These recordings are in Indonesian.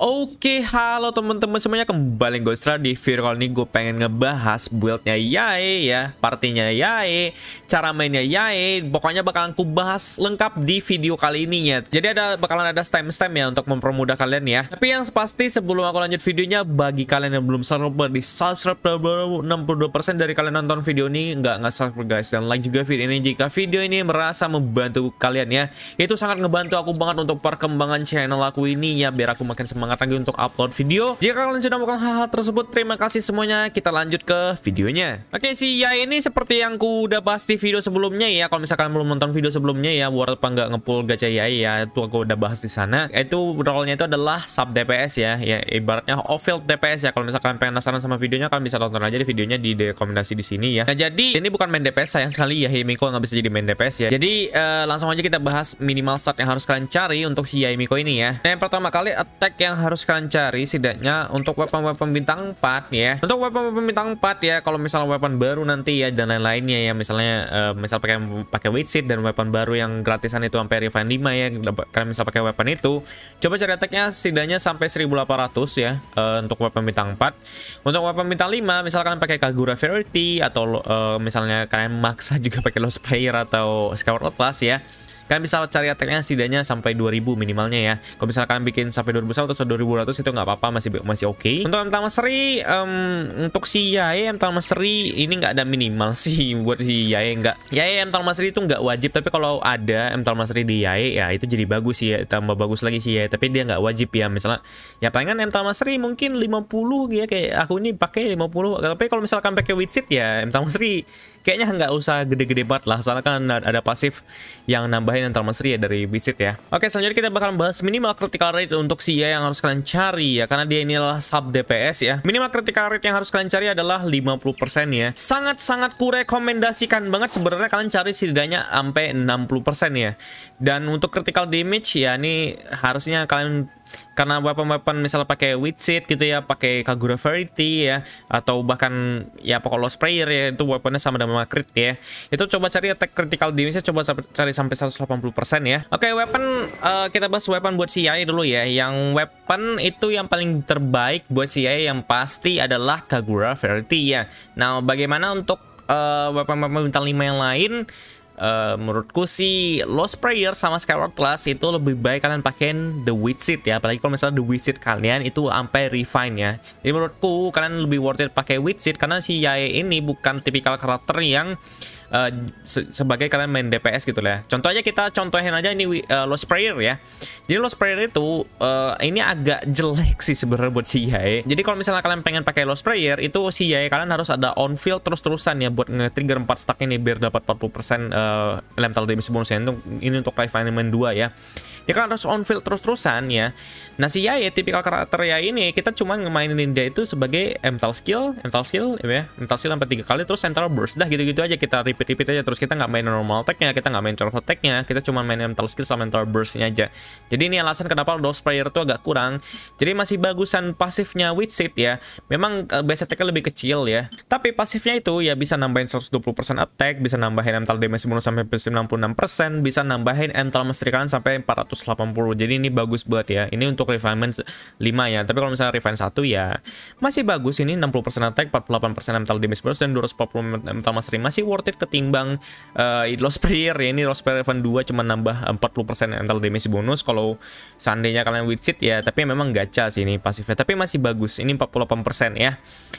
Oke, halo teman-teman semuanya kembali Gostra di viral kali ini gue pengen ngebahas buildnya Yae ya, partinya Yae, cara mainnya Yae, pokoknya bakalan ku bahas lengkap di video kali ini ya. Jadi ada bakalan ada time timestamp ya untuk mempermudah kalian ya. Tapi yang pasti sebelum aku lanjut videonya, bagi kalian yang belum subscribe di subscribe 62% dari kalian nonton video ini nggak nggak subscribe guys dan like juga video ini jika video ini merasa membantu kalian ya. Itu sangat ngebantu aku banget untuk perkembangan channel aku ini ya biar aku makin semangat semangat lagi untuk upload video. Jika kalian sudah melakukan hal-hal tersebut, terima kasih semuanya. Kita lanjut ke videonya. Oke, si Ya ini seperti yang ku udah bahas di video sebelumnya ya. Kalau misalkan belum nonton video sebelumnya ya, buat apa nggak ngepul gacha ya ya, itu aku udah bahas di sana. Itu role itu adalah sub DPS ya, ya ibaratnya off-field DPS ya. Kalau misalkan pengen penasaran sama videonya, kalian bisa tonton aja di videonya di rekomendasi di sini ya. Nah, jadi ini bukan main DPS sayang sekali ya, Himiko nggak bisa jadi main DPS ya. Jadi eh, langsung aja kita bahas minimal stat yang harus kalian cari untuk si Yaimiko ini ya. Nah, yang pertama kali attack yang yang harus kalian cari setidaknya untuk weapon-weapon bintang 4 ya. Untuk weapon-weapon bintang 4 ya, kalau misalnya weapon baru nanti ya dan lain-lainnya ya, misalnya uh, misal pakai pakai witsit dan weapon baru yang gratisan itu sampai refine 5 ya, kalian misal pakai weapon itu, coba cari attack-nya setidaknya sampai 1800 ya uh, untuk weapon bintang 4. Untuk weapon bintang 5 misalkan pakai Kagura Verity atau uh, misalnya kalian maksa juga pakai Lost Player atau Scour Atlas ya kalian bisa cari attacknya setidaknya sampai 2000 minimalnya ya kalau misalnya kalian bikin sampai 2100 atau 2200 itu nggak apa-apa masih masih oke okay. untuk MTA Mastery um, untuk si Yae MTA Mastery ini nggak ada minimal sih buat si Yae nggak Yae MTA Mastery itu nggak wajib tapi kalau ada MTA Mastery di Yae ya itu jadi bagus sih ya tambah bagus lagi sih Yae tapi dia nggak wajib ya misalnya ya palingan MTA Mastery mungkin 50 ya kayak aku ini pakai 50 tapi kalau misalkan pakai widget ya MTA Mastery kayaknya nggak usah gede-gede banget lah soalnya kan ada pasif yang nambahin yang termesri ya dari visit ya oke selanjutnya kita bakal bahas minimal critical rate untuk si ya yang harus kalian cari ya karena dia ini inilah sub DPS ya minimal critical rate yang harus kalian cari adalah 50% ya sangat-sangat kurekomendasikan banget sebenarnya kalian cari setidaknya sampai 60% ya dan untuk critical damage ya ini harusnya kalian karena weapon-weapon misalnya pakai Witsit gitu ya, pakai Kagura Verity ya, atau bahkan ya pokoknya Sprayer ya, itu weaponnya sama dengan sama crit ya itu coba cari attack critical damage-nya coba cari sampai 180% ya oke okay, weapon uh, kita bahas weapon buat Yai dulu ya yang weapon itu yang paling terbaik buat Yai yang pasti adalah Kagura Verity ya nah bagaimana untuk eh, weapon-weapon bintang 5 yang lain Eh, menurutku sih Lost Prayer sama Skyward Class itu lebih baik kalian pakein The Witsit ya apalagi kalau misalnya The Witsit kalian itu sampai refine ya jadi menurutku kalian lebih worth it pakai Witsit karena si Yae ini bukan tipikal karakter yang Eh, se sebagai kalian main DPS gitu lah. Ya. Contoh kita contohin aja ini uh, Lost Prayer ya. Jadi Lost Prayer itu uh, ini agak jelek sih sebenarnya buat si Yae. Jadi kalau misalnya kalian pengen pakai Lost Prayer itu si Yae kalian harus ada on field terus-terusan ya buat nge-trigger empat stack ini biar dapat 40% uh, elemental damage bonusnya. Ini, ini untuk live animation 2 ya dia ya kan harus on field terus-terusan ya nah si Yaya tipikal karakter ya ini kita cuma ngemainin dia itu sebagai mental skill mental skill ya mental skill sampai tiga kali terus mental burst dah gitu-gitu aja kita repeat-repeat aja terus kita nggak main normal attack kita nggak main charge attack-nya kita cuma main mental skill sama mental burst-nya aja jadi ini alasan kenapa dos Prayer itu agak kurang jadi masih bagusan pasifnya Witch Seed ya memang eh, base attack lebih kecil ya tapi pasifnya itu ya bisa nambahin 120% attack bisa nambahin mental damage bonus sampai 66% bisa nambahin mental misteri kalian sampai 400 180 jadi ini bagus buat ya ini untuk refinement 5 ya tapi kalau misalnya refine 1 ya masih bagus ini 60% attack 48% mental damage plus dan 240 mental mastery masih worth it ketimbang uh, eh, lost prayer ya ini lost prayer event 2 cuma nambah 40% mental damage bonus kalau seandainya kalian widget ya tapi memang gacha sih ini pasifnya tapi masih bagus ini 48% ya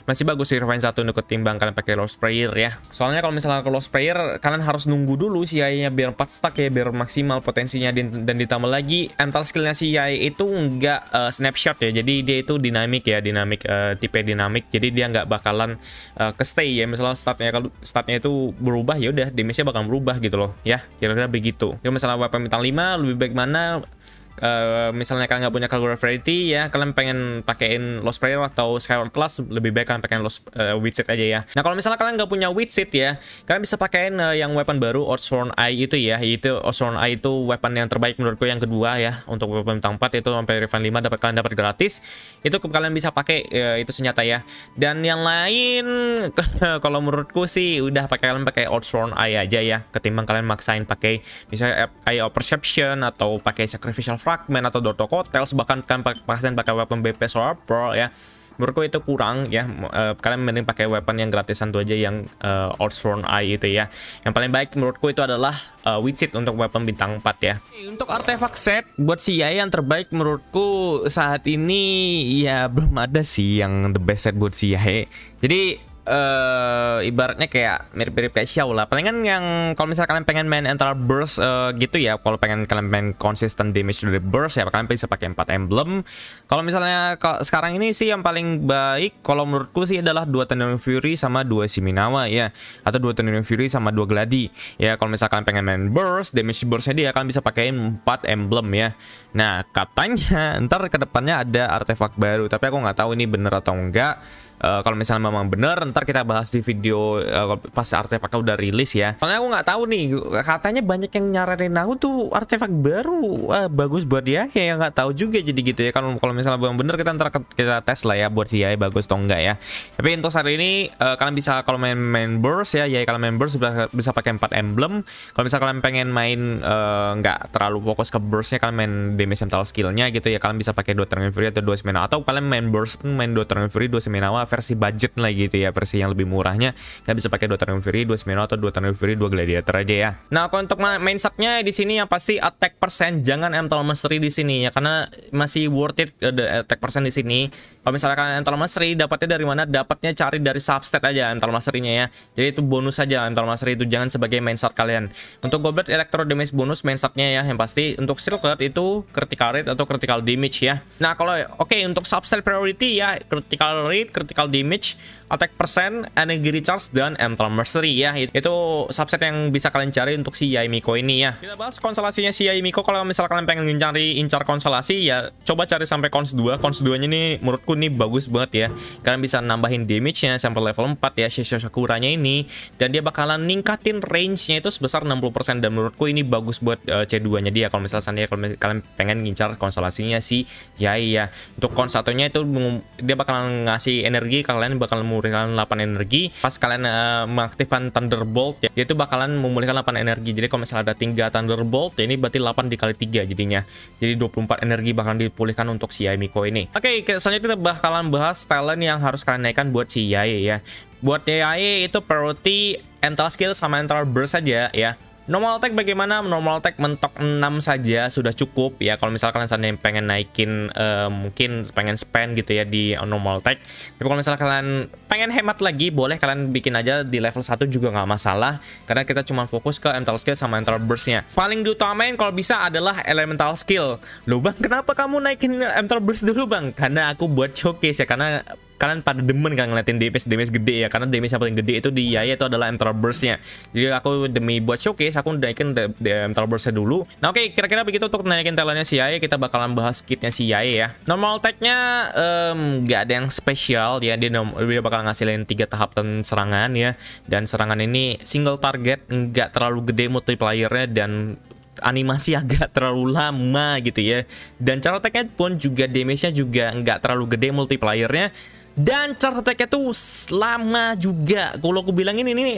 masih bagus sih refine 1 untuk ketimbang kalian pakai lost prayer ya soalnya kalau misalnya kalau lost prayer kalian harus nunggu dulu sih ya biar 4 stack ya biar maksimal potensinya dan ditambah tambah lagi mental skillnya si Yai itu nggak uh, snapshot ya jadi dia itu dinamik ya dinamik uh, tipe dinamik jadi dia nggak bakalan uh, ke stay ya misalnya startnya kalau startnya itu berubah ya udah damage-nya bakal berubah gitu loh ya kira-kira begitu ya misalnya weapon bintang 5 lebih baik mana uh, misalnya kalian nggak punya Kagura Verity ya kalian pengen pakein Lost Prayer atau Skyward Class lebih baik kalian pakein Lost uh, eh, Witchit aja ya nah kalau misalnya kalian nggak punya Witchit ya kalian bisa pakein uh, yang weapon baru Orsworn Eye itu ya itu Orsworn Eye itu weapon yang terbaik menurutku yang kedua ya untuk weapon bintang 4 itu sampai Revan 5 dapat kalian dapat gratis itu kalian bisa pakai uh, itu senjata ya dan yang lain kalau menurutku sih udah pakai kalian pakai Orsworn Eye aja ya ketimbang kalian maksain pakai misalnya Eye of Perception atau pakai Sacrificial fragment atau door to hotels bahkan kan pasien pakai weapon BP Solar Pearl ya menurutku itu kurang ya uh, kalian mending pakai weapon yang gratisan tuh aja yang uh, eh, Orsworn Eye itu ya yang paling baik menurutku itu adalah uh, eh, Witsit untuk weapon bintang 4 ya untuk artefak set buat si Yai yang terbaik menurutku saat ini ya belum ada sih yang the best set buat si Yai jadi uh, ibaratnya kayak mirip-mirip kayak Xiao lah. Palingan yang kalau misalnya kalian pengen main antara burst uh, gitu ya, kalau pengen kalian main konsisten damage dari burst ya kalian bisa pakai empat emblem. Kalau misalnya kalau sekarang ini sih yang paling baik kalau menurutku sih adalah dua Thundering Fury sama dua siminawa ya atau dua Thundering Fury sama dua Gladi. Ya kalau misalnya kalian pengen main burst, damage burstnya dia kalian bisa pakai empat emblem ya. Nah, katanya ntar kedepannya ada artefak baru, tapi aku nggak tahu ini bener atau enggak Eh, kalau misalnya memang bener ntar kita bahas di video uh, pas artefaknya udah rilis ya soalnya aku nggak tahu nih katanya banyak yang nyaranin aku tuh artefak baru uh, bagus buat dia ya, ya nggak tahu juga jadi gitu ya kalau kalau misalnya memang bener kita ntar kita tes lah ya buat si bagus atau enggak ya tapi untuk saat ini uh, kalian bisa kalau main members burst ya Yai kalian main bisa, bisa pakai empat emblem kalau misalnya kalian pengen main uh, terlalu fokus ke burstnya kalian main damage mental skillnya gitu ya kalian bisa pakai dua turn fury atau dua semena atau kalian main burst pun main dua turn fury dua seminawa versi budget lah gitu ya versi yang lebih murahnya nggak bisa pakai dua Tarnum Fury dua Smino atau dua Tarnum Fury dua Gladiator aja ya nah kalau untuk main setnya di sini yang pasti attack persen jangan Mental Mastery di sini ya karena masih worth it uh, attack persen di sini kalau misalkan Mental Mastery dapatnya dari mana dapatnya cari dari substat aja Mental Mastery-nya ya jadi itu bonus aja Mental Mastery itu jangan sebagai main set kalian untuk Goblet Electro Damage bonus main setnya ya yang pasti untuk Silklet itu critical rate atau critical damage ya nah kalau oke okay, untuk substat priority ya critical rate critical physical damage, attack percent, energy recharge, dan mental mastery ya. Itu subset yang bisa kalian cari untuk si Yaimiko ini ya. Kita bahas konstelasinya si Yaimiko. Kalau misalnya kalian pengen cari incar konstelasi ya coba cari sampai cons 2. Cons 2-nya ini menurutku ini bagus banget ya. Kalian bisa nambahin damage-nya sampai level 4 ya Shisho Sakura-nya ini. Dan dia bakalan ningkatin range-nya itu sebesar 60% dan menurutku ini bagus buat eh, C2-nya dia. Kalau misalnya kalau kalian pengen ngincar konstelasinya si Yai ya. Untuk cons nya itu dia bakalan ngasih energi energi kalian bakal memulihkan 8 energi pas kalian uh, mengaktifkan Thunderbolt ya itu bakalan memulihkan 8 energi jadi kalau misalnya ada tiga Thunderbolt ya ini berarti 8 dikali tiga jadinya jadi 24 energi bakalan dipulihkan untuk si Yai ini oke okay, selanjutnya kita bakalan bahas talent yang harus kalian naikkan buat si Yai ya buat Yai itu priority ental Skill sama ental Burst saja ya Normal tag bagaimana? Normal tag mentok 6 saja sudah cukup ya. Kalau misalnya kalian seandainya pengen naikin uh, mungkin pengen spend gitu ya di normal tag. Tapi kalau misalnya kalian pengen hemat lagi, boleh kalian bikin aja di level 1 juga nggak masalah. Karena kita cuma fokus ke mental skill sama mental burstnya Paling diutamain kalau bisa adalah elemental skill. bang kenapa kamu naikin mental burst dulu bang? Karena aku buat showcase ya. Karena kalian pada demen kan ngeliatin damage damage gede ya karena damage yang paling gede itu di Yaya itu adalah Emtral Burst-nya jadi aku demi buat showcase aku naikin Emtral Burst-nya dulu nah oke okay, kira-kira begitu untuk naikin talentnya si Yaya kita bakalan bahas kitnya si Yaya ya normal attack-nya um, ada yang spesial ya dia, dia bakal ngasilin tiga tahapan serangan ya dan serangan ini single target nggak terlalu gede multiplier-nya dan animasi agak terlalu lama gitu ya dan cara attack pun juga damage-nya juga nggak terlalu gede multiplier-nya dan certeknya tuh lama juga kalau aku bilang ini nih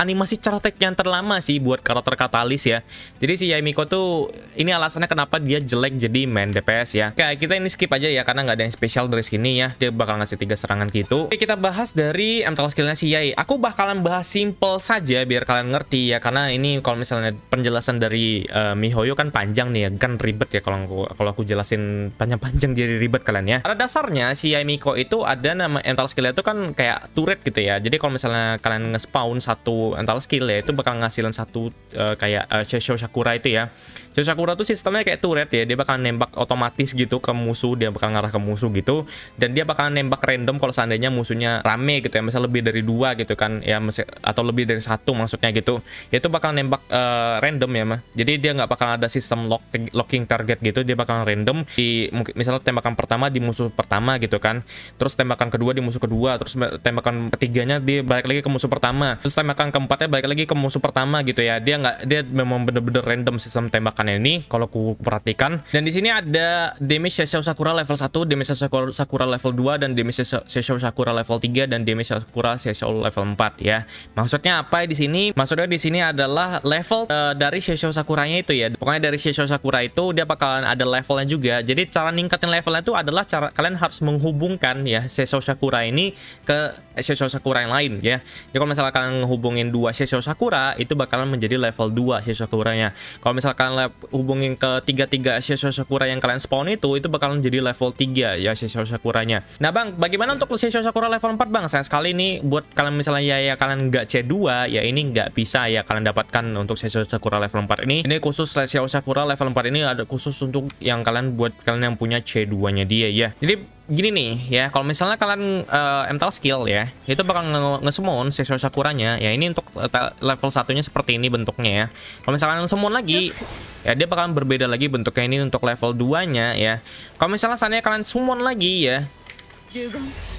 animasi certek yang terlama sih buat karakter katalis ya jadi si Yaimiko tuh ini alasannya kenapa dia jelek jadi main DPS ya kayak kita ini skip aja ya karena nggak ada yang spesial dari sini ya dia bakal ngasih tiga serangan gitu Oke kita bahas dari MTL skillnya si Yai aku bakalan bahas simple saja biar kalian ngerti ya karena ini kalau misalnya penjelasan dari uh, Mihoyo kan panjang nih ya kan ribet ya kalau aku kalau aku jelasin panjang-panjang jadi ribet kalian ya pada dasarnya si Yaimiko itu ada nama mental skill itu kan kayak turret gitu ya. Jadi kalau misalnya kalian nge-spawn satu mental skill ya itu bakal ngasilin satu uh, kayak uh, eh, Shosho Sakura itu ya. Shosho Sakura tuh sistemnya kayak turret ya. Dia bakal nembak otomatis gitu ke musuh, dia bakal ngarah ke musuh gitu dan dia bakal nembak random kalau seandainya musuhnya rame gitu ya. Misal lebih dari dua gitu kan ya atau lebih dari satu maksudnya gitu. Ya itu bakal nembak uh, random ya mah. Jadi dia nggak bakal ada sistem lock locking target gitu, dia bakal random di misalnya tembakan pertama di musuh pertama gitu kan. Terus tembakan kedua di musuh kedua terus tembakan ketiganya dia balik lagi ke musuh pertama terus tembakan keempatnya balik lagi ke musuh pertama gitu ya dia nggak dia memang bener-bener random sistem tembakannya ini kalau ku perhatikan dan di sini ada damage Shesho Sakura level 1 damage Shesho Sakura level 2 dan damage Shesho Sakura level 3 dan damage Sakura Shesho level 4 ya maksudnya apa di sini maksudnya di sini adalah level uh, dari Shesho Sakuranya itu ya pokoknya dari Shesho Sakura itu dia bakalan ada levelnya juga jadi cara ningkatin levelnya itu adalah cara kalian harus menghubungkan ya Seisho Sakura ini ke eh, Seisho Sakura yang lain ya. Jadi kalau misalnya kalian hubungin dua Seisho Sakura itu bakalan menjadi level 2 Seisho Sakuranya. Kalau misalkan hubungin ke tiga-tiga Seisho Sakura yang kalian spawn itu itu bakalan jadi level 3 ya Seisho Sakuranya. Nah Bang, bagaimana untuk Seisho Sakura level 4 Bang? Sayang sekali ini buat kalian misalnya ya, ya kalian nggak C2 ya ini nggak bisa ya kalian dapatkan untuk Seisho Sakura level 4 ini. Ini khusus Seisho Sakura level 4 ini ada khusus untuk yang kalian buat kalian yang punya C2-nya dia ya. Jadi gini nih ya kalau misalnya kalian uh, mental skill ya itu bakal ngesummon nge sesuai sakuranya ya ini untuk eh, level satunya seperti ini bentuknya ya kalau misalnya summon lagi ya dia bakal berbeda lagi bentuknya ini untuk level 2 nya ya kalau misalnya sana kalian summon lagi ya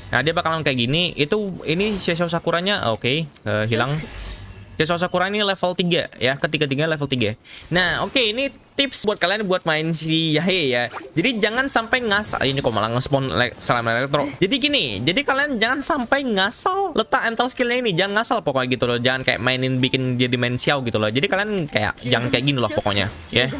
nah dia bakalan kayak gini itu ini sesuai sakuranya oke okay, uh, eh, hilang sosok Sakura ini level 3 ya, ketiga-tiga level 3. Nah, oke okay, ini tips buat kalian buat main si Yahe ya. Jadi jangan sampai ngasal ini kok malah nge-spawn selama elektro. Jadi gini, jadi kalian jangan sampai ngasal letak ental skillnya ini, jangan ngasal pokoknya gitu loh. Jangan kayak mainin bikin jadi main Xiao gitu loh. Jadi kalian kayak jangan kayak gini loh pokoknya, ya. Yeah.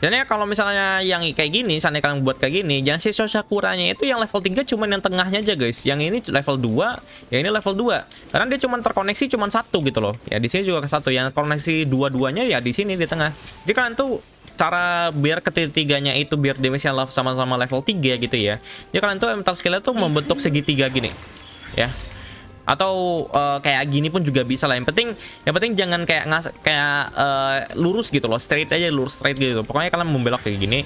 Jadi ya, kalau misalnya yang kayak gini, sana kalian buat kayak gini, jangan si Soshakuranya itu yang level 3 cuma yang tengahnya aja guys. Yang ini level 2, yang ini level 2. Karena dia cuma terkoneksi cuma satu gitu loh. Ya di sini juga ke satu. Yang koneksi dua-duanya ya di sini di tengah. Jadi kalian tuh cara biar ketiganya itu biar damage-nya sama-sama level 3 gitu ya. Jadi kalian tuh mental skill tuh membentuk segitiga gini. Ya, atau uh, kayak gini pun juga bisa lah yang penting yang penting jangan kayak ngas kayak uh, lurus gitu loh straight aja lurus straight gitu pokoknya kalian membelok kayak gini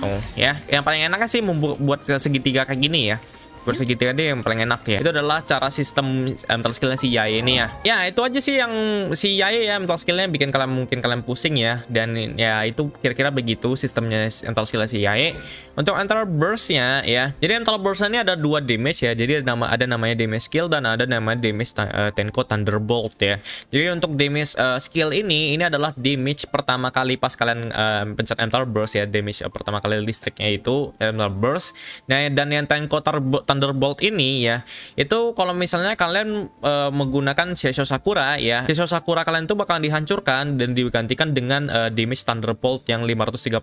oh ya yang paling enak kan sih membuat segitiga kayak gini ya bersegitia deh yang paling enak ya itu adalah cara sistem mental skillnya si Yai ini ya ya itu aja sih yang si Yai ya mental skillnya bikin kalian mungkin kalian pusing ya dan ya itu kira-kira begitu sistemnya mental skillnya si Yai untuk mental burstnya ya jadi mental burst ini ada dua damage ya jadi ada nama ada namanya damage skill dan ada namanya damage uh, Tenko Thunderbolt ya jadi untuk damage uh, skill ini ini adalah damage pertama kali pas kalian uh, pencet mental burst ya damage uh, pertama kali listriknya itu mental burst nah dan yang Tenko Thunderbolt Thunderbolt ini ya itu kalau misalnya kalian e, menggunakan Shesho Sakura ya Shesho Sakura kalian tuh bakalan dihancurkan dan digantikan dengan e, damage Thunderbolt yang 534%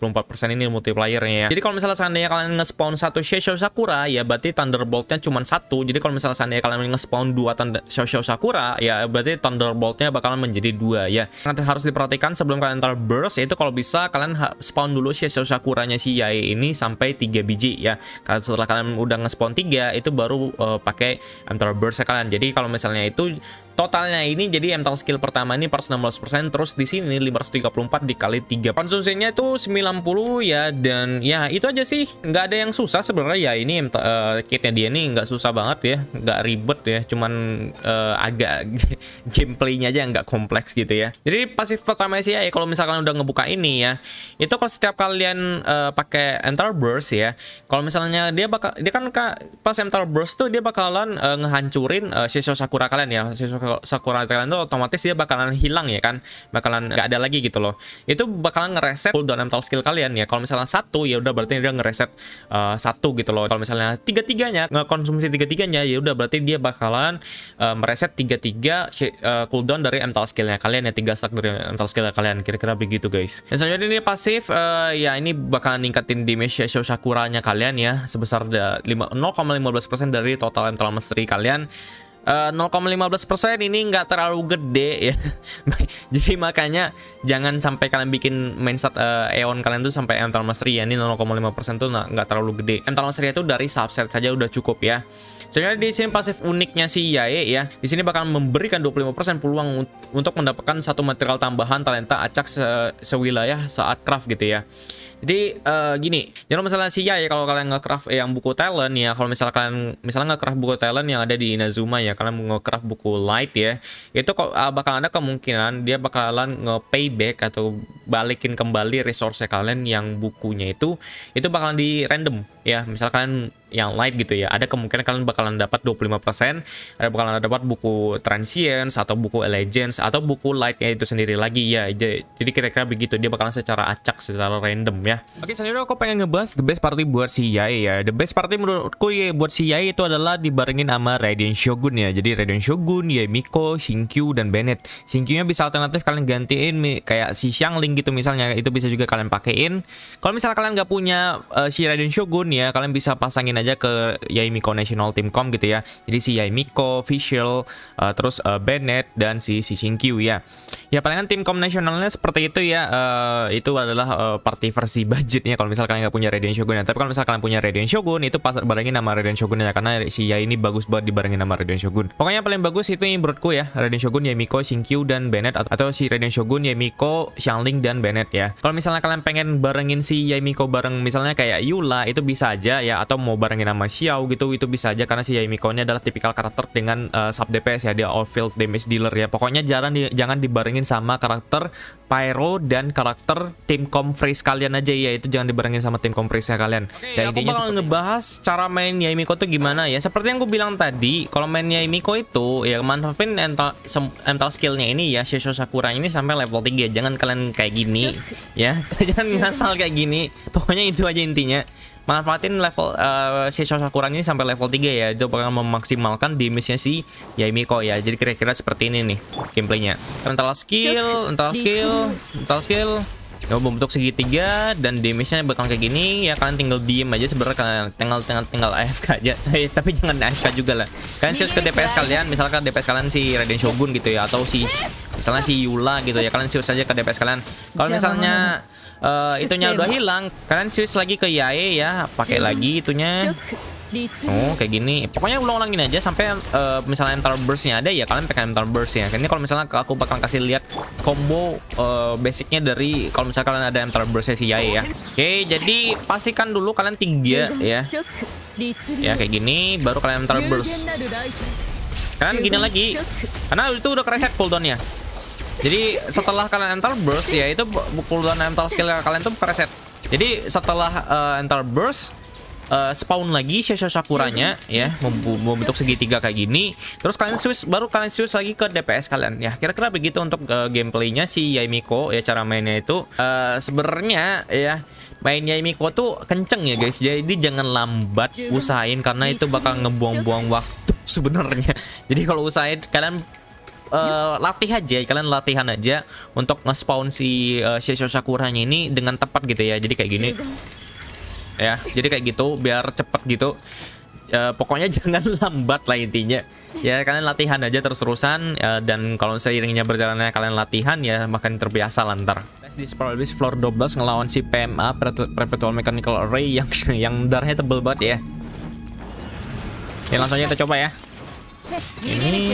ini multipliernya ya jadi kalau misalnya seandainya kalian nge-spawn satu Shesho Sakura ya berarti Thunderboltnya cuma satu jadi kalau misalnya seandainya kalian nge-spawn dua Sakura ya berarti Thunderboltnya bakalan menjadi dua ya nanti harus diperhatikan sebelum kalian terburst itu yaitu kalau bisa kalian spawn dulu Shesho Sakuranya si Yae ini sampai 3 biji ya setelah kalian udah nge-spawn 3 ya itu baru uh, pakai antara Burst sekalian jadi kalau misalnya itu Totalnya ini jadi mental skill pertama ini per 16% terus di sini 534 dikali 3. Konsumsinya itu 90 ya dan ya itu aja sih. nggak ada yang susah sebenarnya ya ini uh, kitnya dia ini nggak susah banget ya, nggak ribet ya, cuman uh, agak gameplaynya aja nggak kompleks gitu ya. Jadi pasif pertama sih ya, ya kalau misalkan udah ngebuka ini ya, itu kalau setiap kalian uh, pakai Enter Burst ya, kalau misalnya dia bakal dia kan pas Enter Burst tuh dia bakalan uh, ngehancurin uh, Shisho Sakura kalian ya, Shisho Sakura Thailand itu otomatis dia bakalan hilang ya kan bakalan nggak ada lagi gitu loh itu bakalan ngereset cooldown mental skill kalian ya kalau misalnya satu ya udah berarti dia ngereset uh, satu gitu loh kalau misalnya tiga tiganya ngekonsumsi tiga tiganya ya udah berarti dia bakalan uh, mereset tiga tiga uh, eh, cooldown dari mental skillnya kalian ya tiga stack dari mental skill kalian kira-kira begitu guys dan selanjutnya ini pasif uh, ya ini bakalan ningkatin damage show Sakuranya kalian ya sebesar 0,15% dari total mental mastery kalian Uh, eh, 0,15% ini nggak terlalu gede ya Jadi makanya jangan sampai kalian bikin mindset uh, eh, Eon kalian tuh sampai Entar ya Ini 0,5% tuh nggak terlalu gede Entar Masteria itu dari subset saja udah cukup ya Sebenarnya di sini pasif uniknya si Yae ya Di sini bakal memberikan 25% peluang untuk mendapatkan satu material tambahan talenta acak se sewilayah saat craft gitu ya jadi uh, gini, jadi kalau misalnya si Yai kalau kalian ngecraft eh, yang buku talent ya, kalau misalnya kalian misalnya ngecraft buku talent yang ada di Inazuma ya, kalian ngecraft buku light ya, itu kok uh, bakal ada kemungkinan dia bakalan ngepayback atau balikin kembali resource kalian yang bukunya itu itu bakalan di random ya misalkan yang light gitu ya ada kemungkinan kalian bakalan dapat 25% ada eh, bakalan dapat buku transience atau buku legends atau buku lightnya itu sendiri lagi ya jadi kira-kira begitu dia bakalan secara acak secara random ya oke selanjutnya aku pengen ngebahas the best party buat si Yai ya the best party menurutku ya buat si Yai itu adalah dibarengin sama Radiant Shogun ya jadi Radiant Shogun ya Miko Shinkyu dan Bennett Shinkyu nya bisa alternatif kalian gantiin kayak si Xiangling gitu misalnya itu bisa juga kalian pakein kalau misalnya kalian nggak punya uh, si Radiant Shogun ya kalian bisa pasangin aja ke Yaimiko National Team.com gitu ya jadi si Yaimiko official uh, eh, terus uh, Bennett dan si Shinkyu ya ya palingan Team.com nasionalnya seperti itu ya uh, itu adalah uh, party versi budgetnya kalau misal kalian nggak punya Raiden Shogun ya tapi kalau misal kalian punya Raiden Shogun itu pas barengin nama Raiden Shogun ya karena si Yai ini bagus banget dibarengin nama Raiden Shogun pokoknya paling bagus itu yang menurutku ya Raiden Shogun Yaimiko Shinkyu dan Bennett atau si Raiden Shogun Yaimiko Xiangling dan Bennett ya kalau misalnya kalian pengen barengin si Yaimiko bareng misalnya kayak Yula itu bisa bisa aja ya atau mau barengin sama Xiao gitu itu bisa aja karena si Yamiko ini adalah tipikal karakter dengan uh, sub DPS ya dia all field damage dealer ya. Pokoknya jangan di, jangan dibarengin sama karakter Pyro dan karakter tim comfrey kalian aja ya itu jangan dibarengin sama tim comfrey ya kalian. Oke, dan intinya bakal ngebahas ini. cara main Yaimiko itu gimana ya. Seperti yang gue bilang tadi, kalau main Yaimiko itu ya manfaatin mental, skillnya ini ya Shisho Sakura ini sampai level 3. Jangan kalian kayak gini ya. jangan ngasal kayak gini. Pokoknya itu aja intinya manfaatin level uh, Shisho Sakura ini sampai level 3 ya itu bakal memaksimalkan damage-nya si Yaimiko ya jadi kira-kira seperti ini nih gameplaynya Mental skill mental skill skill total skill ya membentuk segitiga dan damage-nya bakal kayak gini ya kalian tinggal diem aja sebenarnya kalian tinggal tinggal tinggal AFK aja eh, tapi jangan AFK juga lah kalian serius ke DPS kalian misalkan DPS kalian si Raiden Shogun gitu ya atau si misalnya si Yula gitu ya kalian serius aja ke DPS kalian kalau misalnya uh, itunya udah hilang kalian serius lagi ke Yae ya pakai lagi itunya Gitu. Oh kayak gini Pokoknya ulang-ulangin aja Sampai uh, misalnya entar Burst-nya ada ya Kalian pakai entar Burst-nya Ini kalau misalnya aku bakal kasih lihat Combo uh, basicnya dari Kalau misalnya kalian ada entar Burst-nya si Yae ya Oke okay, jadi pastikan dulu kalian tiga ya Ya kayak gini Baru kalian entar Burst Kalian gini lagi Karena itu udah kereset cooldownnya jadi setelah kalian entar burst ya itu cooldown entar skill kalian tuh kereset. Jadi setelah uh, burst uh, spawn lagi Shesha Sakuranya iya, iya. ya membentuk segitiga kayak gini terus kalian switch baru kalian switch lagi ke DPS kalian ya kira-kira begitu untuk uh, gameplaynya si Yaimiko ya cara mainnya itu uh, sebenarnya ya main Yaimiko tuh kenceng ya guys jadi jangan lambat usahain karena itu bakal ngebuang-buang waktu sebenarnya jadi kalau usahain kalian uh, latih aja kalian latihan aja untuk nge-spawn si uh, Shisho Sakuranya ini dengan tepat gitu ya jadi kayak gini ya jadi kayak gitu biar cepet gitu e, pokoknya jangan lambat lah intinya ya kalian latihan aja terus-terusan e, dan kalau seiringnya berjalannya kalian latihan ya makin terbiasa lantar di Sprawlbis floor 12 ngelawan si PMA Perpetual Mechanical Array yang yang darahnya tebel banget ya ya langsung aja kita coba ya ini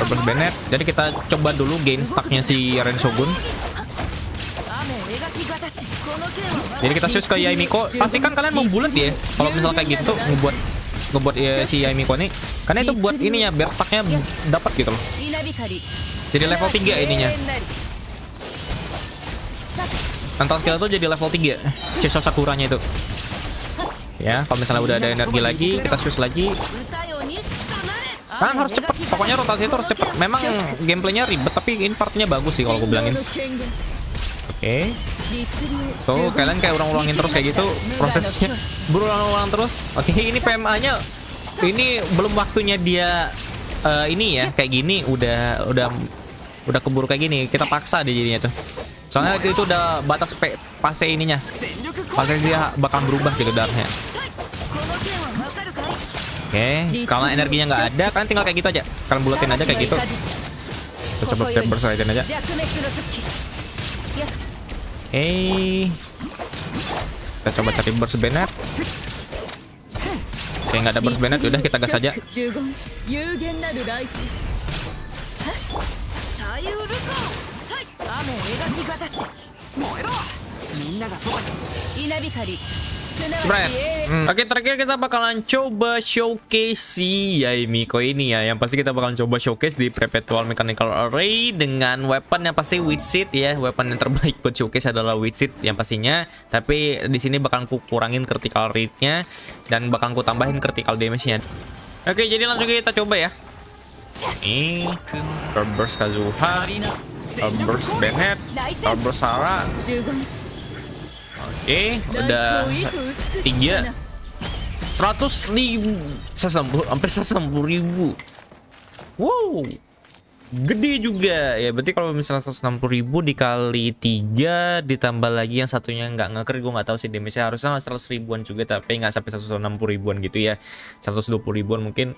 Urban Bennett jadi kita coba dulu gain stacknya si Ren Shogun jadi kita shoot ke Yaimiko. Pastikan kalian mau bulat ya. Kalau misalnya kayak gitu ngebuat ngebuat ya, si Yaimiko nih. Karena itu buat ininya biar stacknya dapat gitu loh. Jadi level 3 ininya. Mental skill itu jadi level 3 Si Sakuranya itu. Ya, kalau misalnya udah ada energi lagi, kita switch lagi. Kan harus cepet, pokoknya rotasi itu harus cepet. Memang gameplaynya ribet, tapi ini partnya bagus sih kalau gue bilangin. Oke. Tuh, kalian kayak ulang-ulangin terus kayak gitu prosesnya. Berulang-ulang terus. Oke, okay, ini PMA-nya ini belum waktunya dia uh, ini ya kayak gini udah udah udah keburu kayak gini. Kita paksa dia jadinya tuh. Soalnya itu udah batas fase ininya. fase dia bakal berubah gitu darahnya. Oke, okay. kalau energinya nggak ada, kalian tinggal kayak gitu aja. Kalian bulatin aja kayak gitu. Kita coba tempersaikan aja okay. kita coba cari burst banner oke okay, nggak ada burst banner udah kita gas saja Sebenarnya. Hmm. Oke, terakhir kita bakalan coba showcase si Yaimiko ini ya. Yang pasti kita bakalan coba showcase di Perpetual Mechanical Array dengan weapon yang pasti witchit ya. Weapon yang terbaik buat showcase adalah witchit yang pastinya. Tapi di sini bakal ku kurangin critical rate-nya dan bakal ku tambahin critical damage-nya. Oke, jadi langsung kita coba ya. Ini Burst Kazuha, Burst Bennett, Burst Sarah. Oke, okay, udah tiga. Seratus ribu, sesembuh, hampir sesembuh ribu. Wow, gede juga ya. Berarti kalau misalnya puluh ribu dikali tiga, ditambah lagi yang satunya nggak ngeker, gue nggak tahu sih damage harusnya seratus ribuan juga, tapi nggak sampai seratus enam puluh ribuan gitu ya. seratus dua puluh ribuan mungkin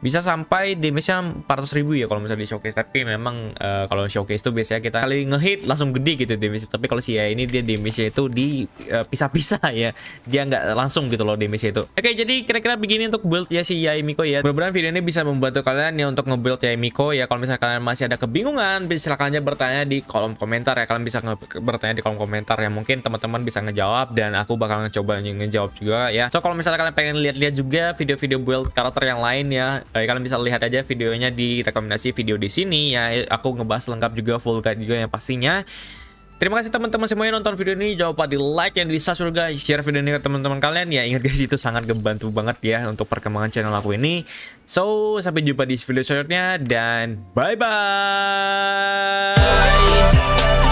bisa sampai damage-nya 400 ribu ya kalau misalnya di showcase tapi memang uh, kalau showcase tuh biasanya kita kali ngehit langsung gede gitu damage tapi kalau si ya ini dia damage-nya itu di pisah eh, pisah-pisah ya dia nggak langsung gitu loh damage itu oke okay, jadi kira-kira begini untuk build ya si Yai ya mudah-mudahan video ini bisa membantu kalian ya untuk ngebuild ya ya kalau misalnya kalian masih ada kebingungan silahkan aja bertanya di kolom komentar ya kalian bisa bertanya di kolom komentar ya mungkin teman-teman bisa ngejawab dan aku bakal coba ngejawab juga ya so kalau misalnya kalian pengen lihat-lihat juga video-video build karakter yang lain ya eh, kalian bisa lihat aja videonya di rekomendasi video di sini ya aku ngebahas lengkap juga full guide juga yang pastinya Terima kasih teman-teman semuanya nonton video ini. Jangan lupa di like yang di subscribe guys. Share video ini ke teman-teman kalian. Ya ingat guys itu sangat membantu banget ya untuk perkembangan channel aku ini. So sampai jumpa di video selanjutnya dan bye bye.